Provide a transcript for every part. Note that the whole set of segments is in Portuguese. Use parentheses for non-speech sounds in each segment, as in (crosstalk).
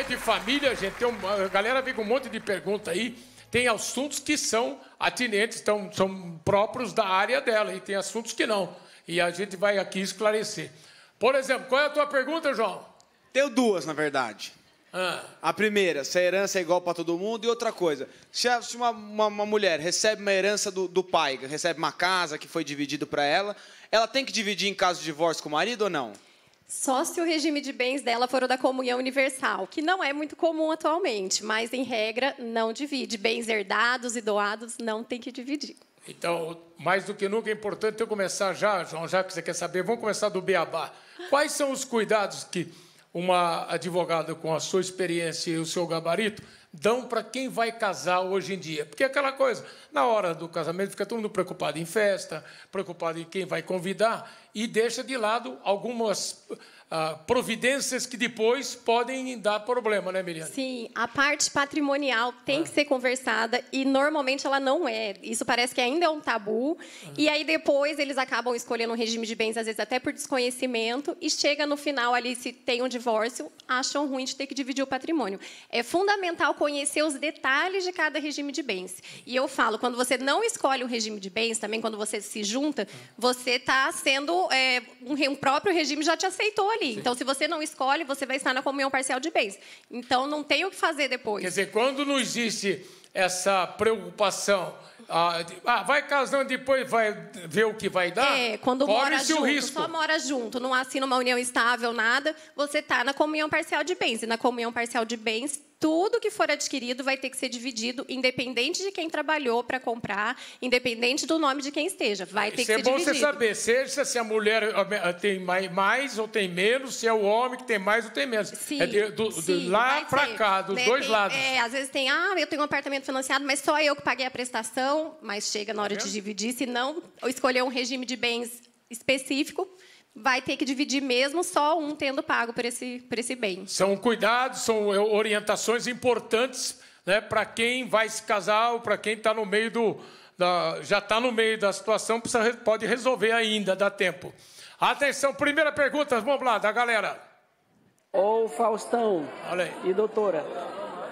é de família, gente. Tem uma, a galera vem com um monte de pergunta aí. Tem assuntos que são atinentes, estão, são próprios da área dela, e tem assuntos que não. E a gente vai aqui esclarecer. Por exemplo, qual é a tua pergunta, João? Tenho duas, na verdade. Ah. A primeira, se a herança é igual para todo mundo. E outra coisa, se uma, uma, uma mulher recebe uma herança do, do, pai, recebe uma casa que foi dividido para ela, ela tem que dividir em caso de divórcio com o marido ou não? só se o regime de bens dela for o da comunhão universal, que não é muito comum atualmente, mas em regra não divide. Bens herdados e doados não tem que dividir. Então, mais do que nunca é importante eu começar já, João, já que você quer saber, vamos começar do beabá. Quais são os cuidados que uma advogada com a sua experiência e o seu gabarito dão para quem vai casar hoje em dia. Porque é aquela coisa, na hora do casamento fica todo mundo preocupado em festa, preocupado em quem vai convidar, e deixa de lado algumas ah, providências que depois podem dar problema, né, Miriam? Sim, a parte patrimonial tem ah. que ser conversada e normalmente ela não é. Isso parece que ainda é um tabu. Ah. E aí depois eles acabam escolhendo um regime de bens, às vezes até por desconhecimento, e chega no final ali, se tem um divórcio, acham ruim de ter que dividir o patrimônio. É fundamental conhecer os detalhes de cada regime de bens. E eu falo, quando você não escolhe um regime de bens, também quando você se junta, ah. você está sendo. É, um, um próprio regime já te aceitou ali ali. Sim. Então, se você não escolhe, você vai estar na comunhão parcial de bens. Então, não tem o que fazer depois. Quer dizer, quando não existe essa preocupação. Ah, ah vai casando depois vai ver o que vai dar. É, quando mora junto, risco. só mora junto, não assina uma união estável, nada, você está na comunhão parcial de bens. E na comunhão parcial de bens tudo que for adquirido vai ter que ser dividido, independente de quem trabalhou para comprar, independente do nome de quem esteja. Vai ter Isso que é ser dividido. É bom você saber, seja se a mulher tem mais ou tem menos, se é o homem que tem mais ou tem menos. Sim, é de, do, sim, de lá para cá, dos né? dois tem, lados. É, às vezes tem, ah, eu tenho um apartamento financiado, mas só eu que paguei a prestação, mas chega na tá hora é. de dividir, se não escolher um regime de bens específico, vai ter que dividir mesmo só um tendo pago por esse, por esse bem. São cuidados, são é, orientações importantes né, para quem vai se casar ou para quem está no meio do. Da, já está no meio da situação, precisa, pode resolver ainda, dá tempo. Atenção, primeira pergunta, vamos lá, da galera. Ô Faustão Olha e doutora,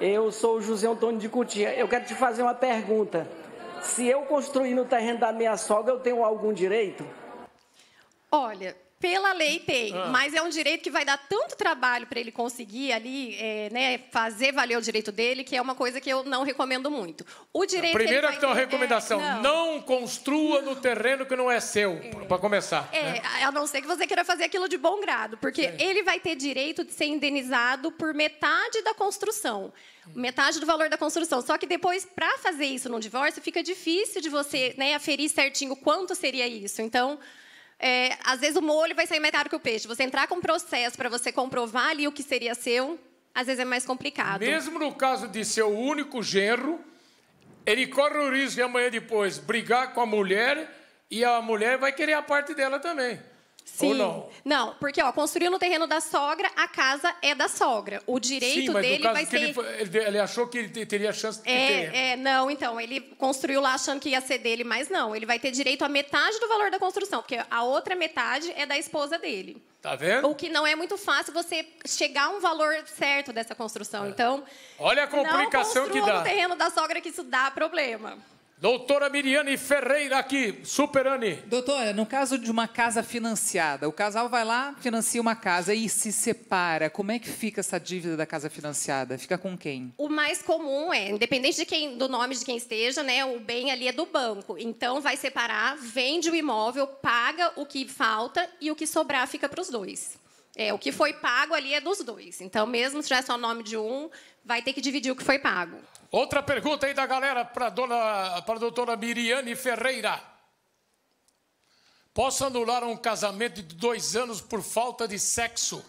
eu sou o José Antônio de Cutia. Eu quero te fazer uma pergunta. Se eu construir no terreno da minha sogra, eu tenho algum direito? Olha, pela lei ah. tem, ah. mas é um direito que vai dar tanto trabalho para ele conseguir ali, é, né, fazer valer o direito dele, que é uma coisa que eu não recomendo muito. O direito a primeira vai, recomendação, é, não. não. construa no terreno que não é seu, é. para começar. É, né? a não ser que você queira fazer aquilo de bom grado, porque Sim. ele vai ter direito de ser indenizado por metade da construção hum. metade do valor da construção. Só que depois, para fazer isso no divórcio, fica difícil de você né, aferir certinho quanto seria isso. Então, é, às vezes o molho vai sair mais caro que o peixe. Você entrar com um processo para você comprovar ali o que seria seu, às vezes é mais complicado. Mesmo no caso de ser o único genro, ele corre o risco de amanhã depois brigar com a mulher e a mulher vai querer a parte dela também. Sim. Ou não? Não, porque ó, construiu no terreno da sogra, a casa é da sogra. O direito Sim, mas dele no caso vai que ser. Ele, ele, achou que ele teria chance de é, ter. É, não, então, ele construiu lá achando que ia ser dele, mas não. Ele vai ter direito a metade do valor da construção, porque a outra metade é da esposa dele. Tá vendo? O que não é muito fácil você chegar a um valor certo dessa construção. É. Então, Olha a complicação não que dá. no terreno da sogra que isso dá problema. Doutora Miriane Ferreira aqui, Superani. Doutora, no caso de uma casa financiada, o casal vai lá, financia uma casa e se separa. Como é que fica essa dívida da casa financiada? Fica com quem? O mais comum é, independente de quem, do nome de quem esteja, né, o bem ali é do banco. Então vai separar, vende o imóvel, paga o que falta e o que sobrar fica para os dois. É, o que foi pago ali é dos dois. Então, mesmo se já é só o nome de um, vai ter que dividir o que foi pago. Outra pergunta aí da galera para dona, para doutora Miriane Ferreira. Posso anular um casamento de dois anos por falta de sexo?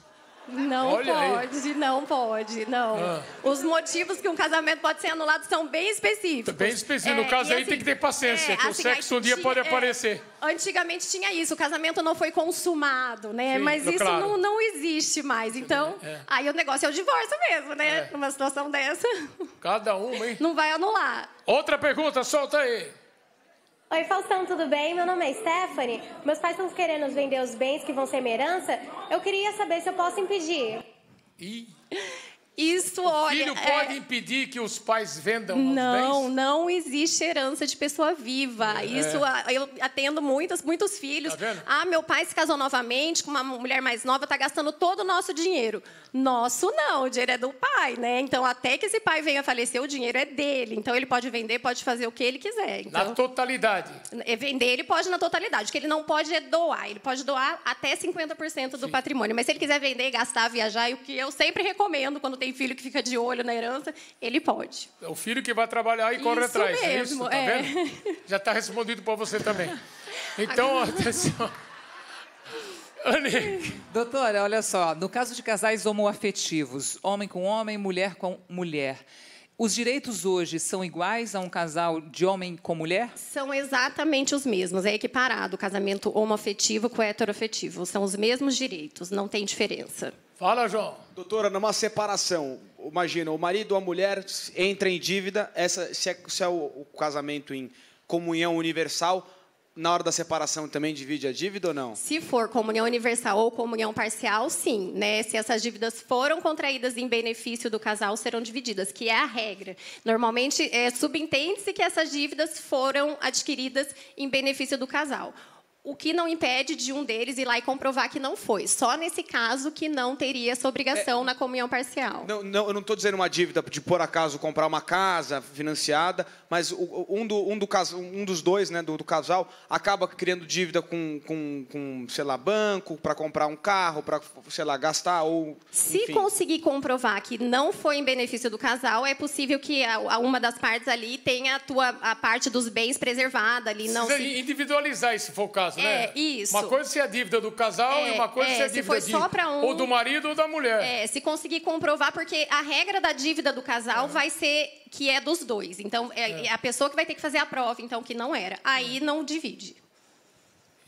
Não Olha pode, aí. não pode, não. Ah. Os motivos que um casamento pode ser anulado são bem específicos. Bem específico. É, no caso aí assim, tem que ter paciência, é, que assim, o sexo um dia tinha, pode é, aparecer. É, antigamente tinha isso, o casamento não foi consumado, né? Sim, Mas isso claro. não, não existe mais. Então, é. aí o negócio é o divórcio mesmo, né? É. Numa situação dessa. Cada uma, hein? Não vai anular. Outra pergunta, solta aí. Oi, Faustão, tudo bem? Meu nome é Stephanie. Meus pais estão querendo vender os bens que vão ser minha herança. Eu queria saber se eu posso impedir. Ih. Isso, olha. O filho é pode é... impedir que os pais vendam não, bens? Não, não existe herança de pessoa viva. É. Isso ah, eu atendo muitos, muitos filhos. Tá ah, meu pai se casou novamente com uma mulher mais nova, está gastando todo o nosso dinheiro. Nosso não, o dinheiro é do pai, né? Então, até que esse pai venha a falecer, o dinheiro é dele. Então, ele pode vender, pode fazer o que ele quiser. Então, na totalidade. É, vender, ele pode na totalidade. O que ele não pode é doar. Ele pode doar até 50% do Sim. patrimônio. Mas se ele quiser vender, gastar, viajar, e o que eu sempre recomendo quando tem tem filho que fica de olho na herança, ele pode. É o filho que vai trabalhar e corre atrás. Mesmo, é isso, tá é. Já está respondido para você também. Então, atenção. Anne. Doutora, olha só, no caso de casais homoafetivos, homem com homem, mulher com mulher, os direitos hoje são iguais a um casal de homem com mulher? São exatamente os mesmos. É equiparado o casamento homoafetivo com o heteroafetivo. São os mesmos direitos, não tem diferença. Fala, João. Doutora, numa separação, imagina, o marido ou a mulher entra em dívida, essa, se é, se é o, o casamento em comunhão universal, na hora da separação também divide a dívida ou não? Se for comunhão universal ou comunhão parcial, sim, né? Se essas dívidas foram contraídas em benefício do casal, serão divididas, que é a regra. Normalmente é, subentende-se que essas dívidas foram adquiridas em benefício do casal o que não impede de um deles ir lá e comprovar que não foi. Só nesse caso que não teria essa obrigação é, na comunhão parcial. Não, não eu não estou dizendo uma dívida de, por acaso, comprar uma casa financiada, mas um, do, um, do, um dos dois, né, do, do, casal, acaba criando dívida com, com, com sei lá, banco, para comprar um carro, para, sei lá, gastar ou... Enfim. Se conseguir comprovar que não foi em benefício do casal, é possível que a, a uma das partes ali tenha a, tua, a parte dos bens preservada ali. Não se... individualizar, se for o caso caso, é, né? É, isso. Uma coisa se é dívida do casal é, e uma coisa é, se é dívida se foi só um, ou do marido ou da mulher. É, se conseguir comprovar, porque a regra da dívida do casal é. vai ser que é dos dois. Então, é, é, a pessoa que vai ter que fazer a prova, então, que não era. Aí é. não divide.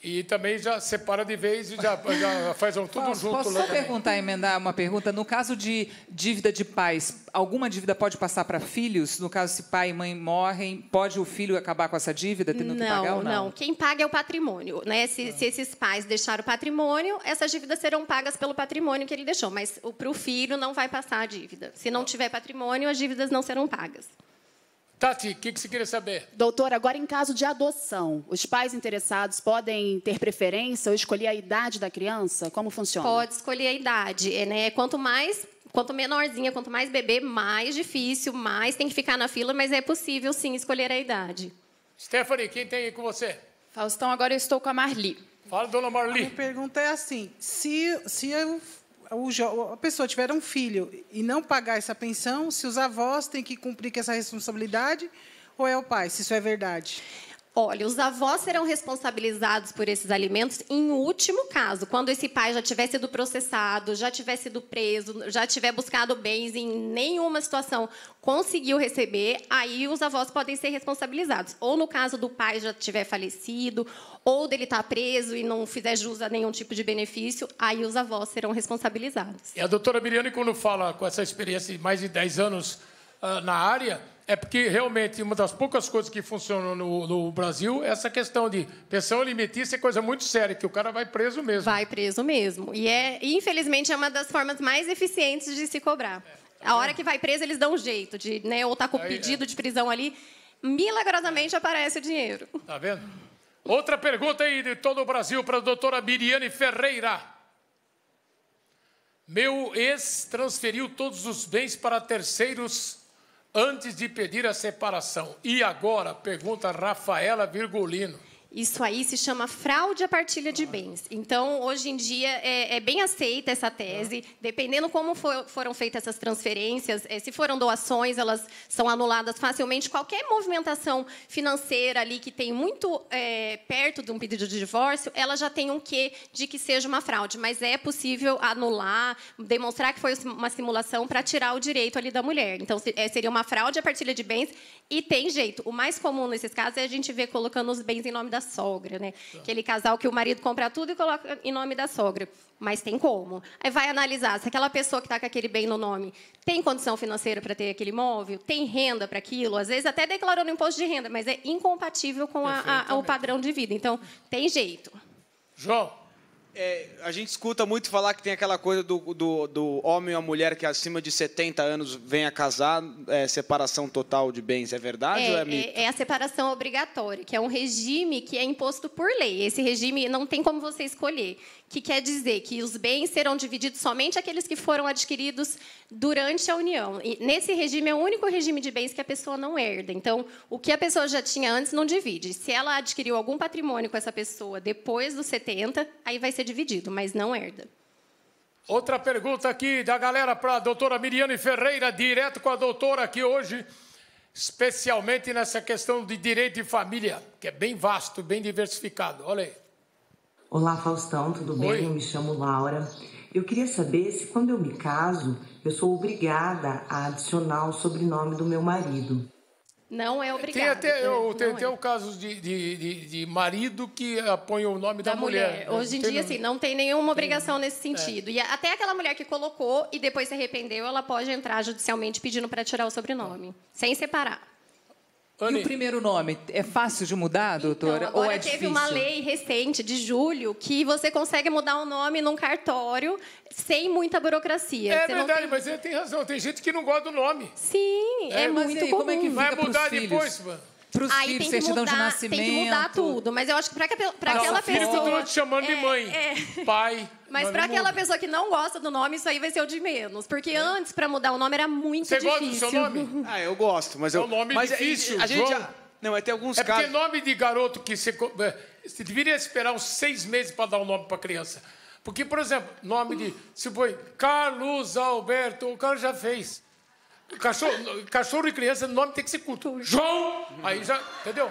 E também já separa de vez e já, já (laughs) faz tudo posso, junto. Posso só né? perguntar, emendar uma pergunta? No caso de dívida de pais, alguma dívida pode passar para filhos? No caso, se pai e mãe morrem, pode o filho acabar com essa dívida, tendo não, que pagar ou não? Não, quem paga é o patrimônio. Né? Se, ah. se esses pais deixaram o patrimônio, essas dívidas serão pagas pelo patrimônio que ele deixou. Mas para o filho não vai passar a dívida. Se não tiver patrimônio, as dívidas não serão pagas. Tati, tá o que, que você queria saber? Doutor, agora em caso de adoção, os pais interessados podem ter preferência ou escolher a idade da criança? Como funciona? Pode escolher a idade. É, né? Quanto mais quanto menorzinha, quanto mais bebê, mais difícil, mais tem que ficar na fila, mas é possível sim escolher a idade. Stephanie, quem tem aí com você? Faustão, agora eu estou com a Marli. Fala, dona Marli. A minha pergunta é assim: se, se eu a pessoa tiver um filho e não pagar essa pensão, se os avós têm que cumprir com essa responsabilidade ou é o pai, se isso é verdade? Olha, os avós serão responsabilizados por esses alimentos em último caso, quando esse pai já tiver sido processado, já tiver sido preso, já tiver buscado bens em nenhuma situação conseguiu receber, aí os avós podem ser responsabilizados. Ou no caso do pai já tiver falecido, ou dele estar tá preso e não fizer jus a nenhum tipo de benefício, aí os avós serão responsabilizados. E a doutora Miriane, quando fala com essa experiência de mais de 10 anos uh, na área, é porque realmente uma das poucas coisas que funcionam no, no Brasil é essa questão de pensão alimentícia é coisa muito séria, que o cara vai preso mesmo. Vai preso mesmo. E é, infelizmente, é uma das formas mais eficientes de se cobrar. É. A hora que vai preso, eles dão um jeito de, né, ou tá com pedido é. de prisão ali, milagrosamente aparece o dinheiro. Tá vendo? Outra pergunta aí de todo o Brasil para a doutora Miriane Ferreira. Meu ex transferiu todos os bens para terceiros antes de pedir a separação. E agora? Pergunta Rafaela Virgulino. Isso aí se chama fraude à partilha de bens. Então, hoje em dia, é, é bem aceita essa tese. Dependendo como for, foram feitas essas transferências, é, se foram doações, elas são anuladas facilmente. Qualquer movimentação financeira ali que tem muito é, perto de um pedido de divórcio, ela já tem um quê de que seja uma fraude. Mas é possível anular, demonstrar que foi uma simulação para tirar o direito ali da mulher. Então, é, seria uma fraude à partilha de bens e tem jeito. O mais comum nesses casos é a gente ver colocando os bens em nome da da sogra, né? Tá. Aquele casal que o marido compra tudo e coloca em nome da sogra. Mas tem como. Aí vai analisar se aquela pessoa que está com aquele bem no nome tem condição financeira para ter aquele imóvel, tem renda para aquilo, às vezes até declarou no imposto de renda, mas é incompatível com a, a, o padrão de vida. Então, tem jeito. João. É, a gente escuta muito falar que tem aquela coisa do, do, do homem ou mulher que acima de 70 anos venha casar, é, separação total de bens. É verdade é, ou é, é mito? É, é a separação obrigatória, que é um regime que é imposto por lei. Esse regime não tem como você escolher que quer dizer que os bens serão divididos somente aqueles que foram adquiridos durante a união. E nesse regime é o único regime de bens que a pessoa não herda. Então, o que a pessoa já tinha antes não divide. Se ela adquiriu algum patrimônio com essa pessoa depois dos 70, aí vai ser dividido, mas não herda. Outra pergunta aqui da galera para a doutora Miriane Ferreira, direto com a doutora aqui hoje, especialmente nessa questão de direito de família, que é bem vasto, bem diversificado. Olha aí. Olá, Faustão, tudo Oi. bem? Eu me chamo Laura. Eu queria saber se quando eu me caso, eu sou obrigada a adicionar o sobrenome do meu marido. Não é obrigada. Tem até, né? eu, tem, tem é. o caso de, de, de, de, marido que ah, põe o nome da, da mulher. mulher. Né? Hoje em dia, no... assim, não tem nenhuma obrigação tem. nesse sentido. É. E até aquela mulher que colocou e depois se arrependeu, ela pode entrar judicialmente pedindo para tirar o sobrenome, sem separar. Anny. E o primeiro nome é fácil de mudar, então, doutora? Então, ou é teve difícil? uma lei recente de julho que você consegue mudar o um nome num cartório sem muita burocracia. É você verdade, tem... mas você tem razão. Tem gente que não gosta do nome. Sim, é, é muito aí, comum. Como é que Vai mudar depois, mano? Para os filhos, certidão mudar, de nascimento. Tem que mudar tudo. Mas eu acho que para aquela filho, pessoa. eu te chamando de é, mãe. É, Pai. Mas para aquela muda. pessoa que não gosta do nome, isso aí vai ser o de menos. Porque é. antes, para mudar o nome, era muito Você difícil. Você gosta do seu nome? (laughs) Ah, eu gosto, mas é eu. É um nome mas é difícil. A, gente. Já... Não, até alguns é casos. É porque nome de garoto que você. Eh, você deveria esperar uns seis meses para dar o um nome para a criança. Porque, por exemplo, nome de. Se foi Carlos Alberto, o cara já fez. Cachorro, cachorro e criança, nome tem que ser culto. João! Aí já. Entendeu?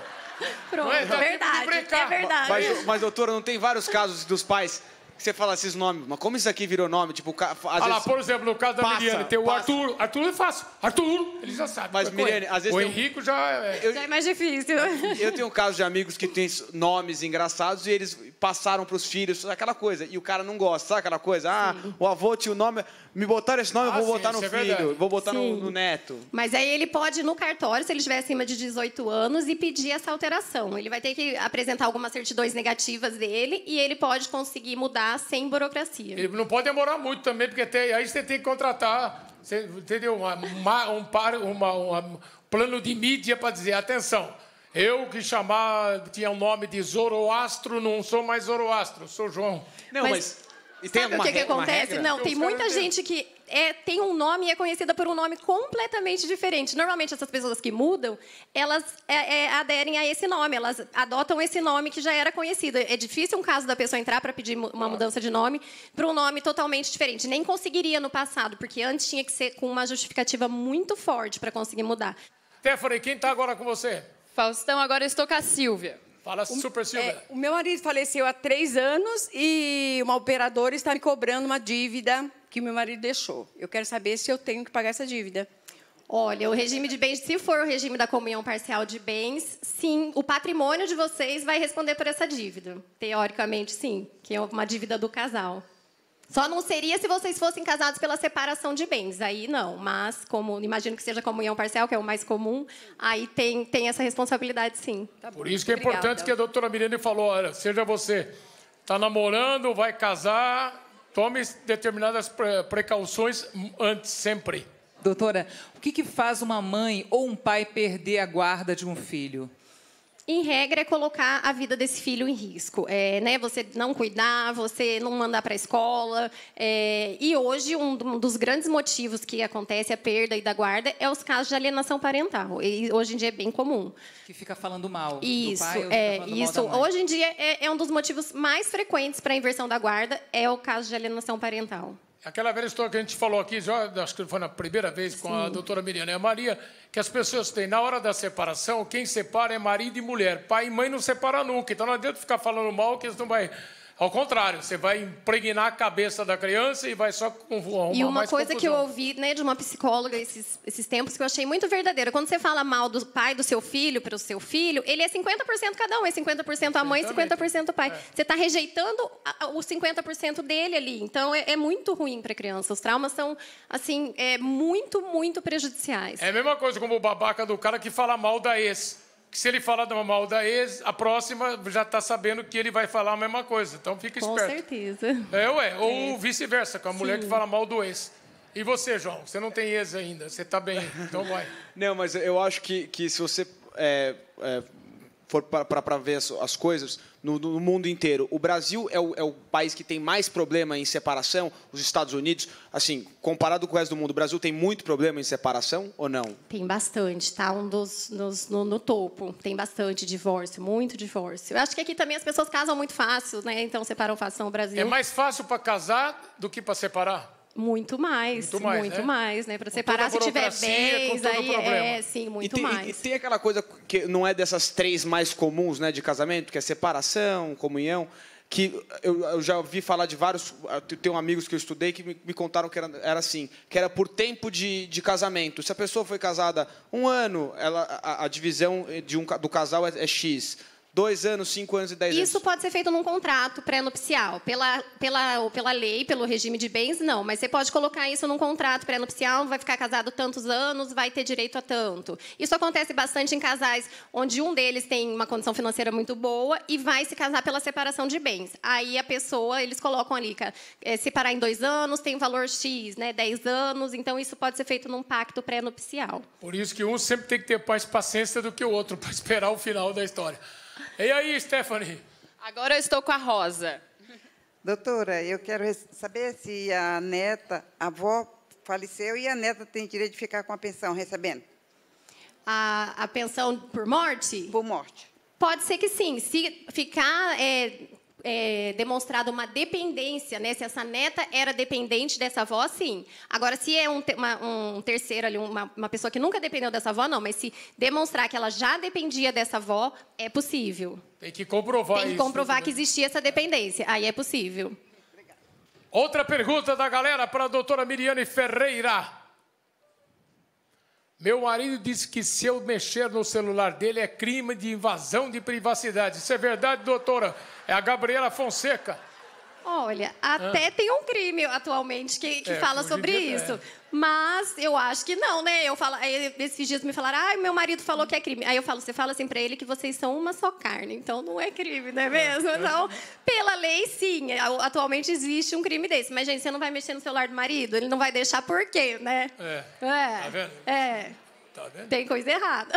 Pronto, não é, é verdade, é verdade. Mas, mas, doutora, não tem vários casos dos pais que você fala esses nomes, mas como isso aqui virou nome? Tipo, às ah, vezes... lá, por exemplo, no caso da passa, Miriane, tem o passa. Arthur. Arthur é fácil. Arthur, ele já sabe. Mas, é é. Miriane, às vezes. O Henrique um... já é. já é mais difícil. Eu tenho um caso de amigos que têm nomes engraçados e eles passaram para os filhos, aquela coisa. E o cara não gosta, sabe aquela coisa? Ah, sim. o avô tinha o nome, me botaram esse nome, ah, eu vou ah, botar no é filho, vou botar no, no, neto. Mas aí ele pode, no cartório, se ele estiver acima de 18 anos, e pedir essa alteração. Ele vai ter que apresentar algumas certidões negativas dele e ele pode conseguir mudar sem burocracia. Ele não pode demorar muito também, porque até aí você tem que contratar você, entendeu? Uma, uma, um, par, uma, um plano de mídia para dizer, atenção, eu que chamava, tinha o nome de Zoroastro, não sou mais Zoroastro, sou João. Não, mas. mas tem sabe o que, que acontece? Não, tem muita gente que é, tem um nome e é conhecida por um nome completamente diferente. Normalmente, essas pessoas que mudam, elas é, é, aderem a esse nome, elas adotam esse nome que já era conhecido. É difícil um caso da pessoa entrar para pedir uma mudança de nome para um nome totalmente diferente. Nem conseguiria no passado, porque antes tinha que ser com uma justificativa muito forte para conseguir mudar. Stephanie, quem está agora com você? Faustão, agora eu estou com a Silvia. Fala, o, Super Silvia. É, o meu marido faleceu há três anos e uma operadora está me cobrando uma dívida que meu marido deixou. Eu quero saber se eu tenho que pagar essa dívida. Olha, o regime de bens, se for o regime da comunhão parcial de bens, sim, o patrimônio de vocês vai responder por essa dívida. Teoricamente, sim, que é uma dívida do casal. Só não seria se vocês fossem casados pela separação de bens. Aí não, mas como imagino que seja comunhão parcial, que é o mais comum, aí tem, tem essa responsabilidade sim. Tá Por isso que é Obrigada. importante que a doutora Mirene falou, olha, seja você está namorando, vai casar, tome determinadas precauções antes sempre. Doutora, o que, que faz uma mãe ou um pai perder a guarda de um filho? em regra, é colocar a vida desse filho em risco. É, né? Você não cuidar, você não mandar para a escola. É, e hoje, um dos grandes motivos que acontece a perda e da guarda é os casos de alienação parental. E hoje em dia é bem comum. Que fica falando mal isso, do pai é, ou isso. É, hoje em dia é, é um dos motivos mais frequentes para a inversão da guarda é o caso de alienação parental. Aquela velha história que a gente falou aqui, já, acho que foi na primeira vez com Sim. a doutora Miriam é a Maria, que as pessoas têm, na hora da separação, quem separa é marido e mulher. Pai e mãe não separam nunca. Então não adianta ficar falando mal que eles não vão ao contrário, você vai impregnar a cabeça da criança e vai só com voar E uma coisa confusão. que eu ouvi né, de uma psicóloga esses, esses tempos que eu achei muito verdadeira. Quando você fala mal do pai do seu filho para o seu filho, ele é 50% cada um, é 50% a mãe e 50% o pai. É. Você está rejeitando os 50% dele ali. Então é, é muito ruim para a criança. Os traumas são, assim, é, muito, muito prejudiciais. É a mesma coisa como o babaca do cara que fala mal da ex que se ele falar mal da ex, a próxima já está sabendo que ele vai falar a mesma coisa. Então fica esperto. Com certeza. É, ué. (laughs) Ou é. vice-versa, com a Sim. mulher que fala mal do ex. E você, João? Você não tem ex ainda, você está bem, então vai. (laughs) Não, mas eu acho que, que se você é, é, for para ver as, as coisas, no, no, mundo inteiro, o Brasil é o, é o, país que tem mais problema em separação, os Estados Unidos, assim, comparado com o resto do mundo, o Brasil tem muito problema em separação ou não? Tem bastante, está um dos, no, no, topo, tem bastante divórcio, muito divórcio. Eu acho que aqui também as pessoas casam muito fácil, né? então separam fácil no Brasil. É mais fácil para casar do que para separar? Muito mais, muito mais, muito né? mais, né? Para separar se tiver bens, aí é, sim, muito e tem, mais. E, e, tem aquela coisa que não é dessas três mais comuns, né, de casamento, que é separação, comunhão, que eu, eu já ouvi falar de vários, ah, tenho amigos que eu estudei que me, me contaram que era, era, assim, que era por tempo de, de, casamento. Se a pessoa foi casada um ano, ela, a, a divisão de um, do casal é, é X dois anos, cinco anos e dez anos? Isso pode ser feito num contrato pré-nupcial. Pela, pela, pela lei, pelo regime de bens, não. Mas você pode colocar isso num contrato pré-nupcial, vai ficar casado tantos anos, vai ter direito a tanto. Isso acontece bastante em casais onde um deles tem uma condição financeira muito boa e vai se casar pela separação de bens. Aí a pessoa, eles colocam ali, é, separar em dois anos, tem valor X, né? Dez anos, então isso pode ser feito num pacto pré-nupcial. Por isso que um sempre tem que ter mais paciência do que o outro para esperar o final da história. E aí, Stephanie? Agora eu estou com a Rosa. Doutora, eu quero saber se a neta, a avó faleceu e a neta tem direito de ficar com a pensão recebendo. A, a pensão por morte? Por morte. Pode ser que sim. Se ficar é, é, demonstrado uma dependência, né? Se essa neta era dependente dessa avó, sim. Agora, se é um, uma, um terceiro ali, uma, uma, pessoa que nunca dependeu dessa avó, não. Mas se demonstrar que ela já dependia dessa avó, é possível. Tem que comprovar isso. Tem que comprovar né? que existia essa dependência. Aí é possível. Outra pergunta da galera para a doutora Miriane Ferreira. Meu marido disse que se eu mexer no celular dele é crime de invasão de privacidade. Isso é verdade, doutora? É a Gabriela Fonseca. Olha, até ah. tem um crime atualmente que, que é, fala sobre dia, é. isso. É. Mas eu acho que não, né? Eu falo, esses dias me falaram, ah, meu marido falou que é crime. Aí eu falo, você fala assim pra ele que vocês são uma só carne, então não é crime, não é, é. mesmo? É. Então, pela lei, sim. É, atualmente existe um crime desse. Mas, gente, você não vai mexer no celular do marido? Ele não vai deixar por quê, né? É. Tá vendo? É. Tá vendo? Tem coisa errada.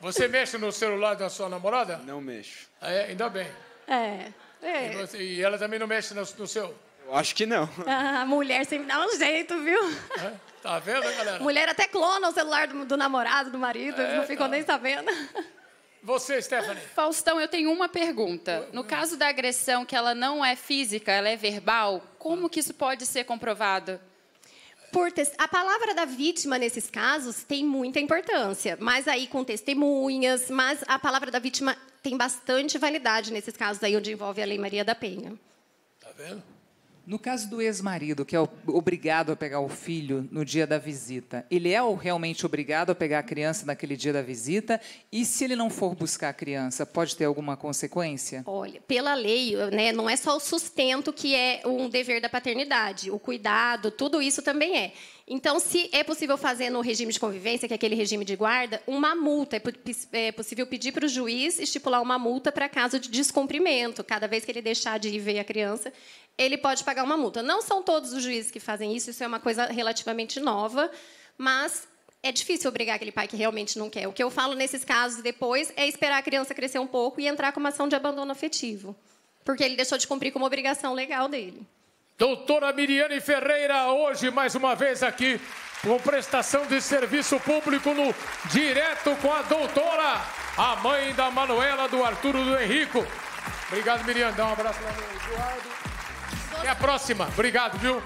Você mexe no celular da sua namorada? Não mexo. Ah, é, ainda bem. É. É. E, você, e, ela também não mexe no, no seu? Eu acho que não. A (laughs) ah, mulher sempre dá um jeito, viu? É, tá vendo, galera? Mulher até clona o celular do, do namorado, do marido, é, não ficou tá. nem sabendo. Você, Stephanie. Faustão, eu tenho uma pergunta. No caso da agressão, que ela não é física, ela é verbal, como que isso pode ser comprovado? Por te... A palavra da vítima, nesses casos, tem muita importância. Mas aí com testemunhas, mas a palavra da vítima tem bastante validade nesses casos aí onde envolve a Lei Maria da Penha. Tá vendo? No caso do ex-marido, que é obrigado a pegar o filho no dia da visita, ele é realmente obrigado a pegar a criança naquele dia da visita? E se ele não for buscar a criança, pode ter alguma consequência? Olha, pela lei, né, não é só o sustento que é um dever da paternidade, o cuidado, tudo isso também é. Então, se é possível fazer no regime de convivência, que é aquele regime de guarda, uma multa. É, é possível pedir para o juiz estipular uma multa para caso de descumprimento. Cada vez que ele deixar de ir ver a criança, ele pode pagar uma multa. Não são todos os juízes que fazem isso, isso é uma coisa relativamente nova, mas é difícil obrigar aquele pai que realmente não quer. O que eu falo nesses casos depois é esperar a criança crescer um pouco e entrar com uma ação de abandono afetivo, porque ele deixou de cumprir com uma obrigação legal dele. Doutora Miriane Ferreira, hoje mais uma vez aqui com prestação de serviço público no Direto com a Doutora, a mãe da Manuela, do Arturo do Henrico. Obrigado, Miriam. Dá um abraço lá no Eduardo. Até a próxima. Obrigado, viu?